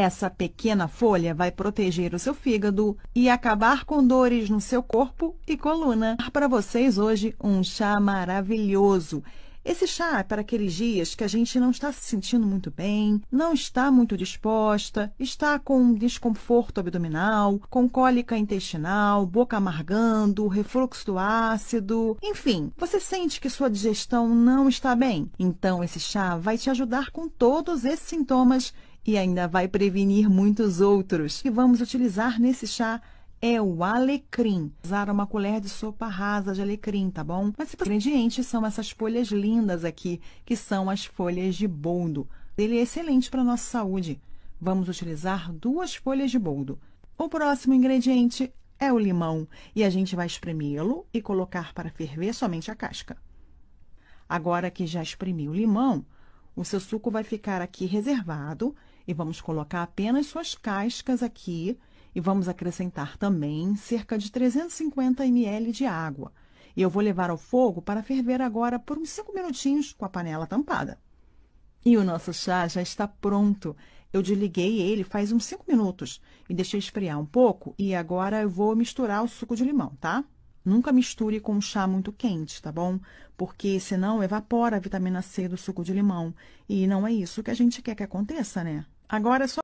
Essa pequena folha vai proteger o seu fígado e acabar com dores no seu corpo e coluna. Para vocês hoje um chá maravilhoso. Esse chá é para aqueles dias que a gente não está se sentindo muito bem, não está muito disposta, está com desconforto abdominal, com cólica intestinal, boca amargando, refluxo do ácido, enfim, você sente que sua digestão não está bem. Então esse chá vai te ajudar com todos esses sintomas e ainda vai prevenir muitos outros. que vamos utilizar nesse chá é o alecrim. Usar uma colher de sopa rasa de alecrim, tá bom? Mas os ingredientes são essas folhas lindas aqui, que são as folhas de boldo. Ele é excelente para nossa saúde. Vamos utilizar duas folhas de boldo. O próximo ingrediente é o limão e a gente vai espremê-lo e colocar para ferver somente a casca. Agora que já espremi o limão, o seu suco vai ficar aqui reservado e vamos colocar apenas suas cascas aqui e vamos acrescentar também cerca de 350 ml de água. E eu vou levar ao fogo para ferver agora por uns 5 minutinhos com a panela tampada. E o nosso chá já está pronto. Eu desliguei ele faz uns 5 minutos e deixei esfriar um pouco e agora eu vou misturar o suco de limão, tá? Nunca misture com um chá muito quente, tá bom? Porque senão evapora a vitamina C do suco de limão. E não é isso que a gente quer que aconteça, né? Agora é só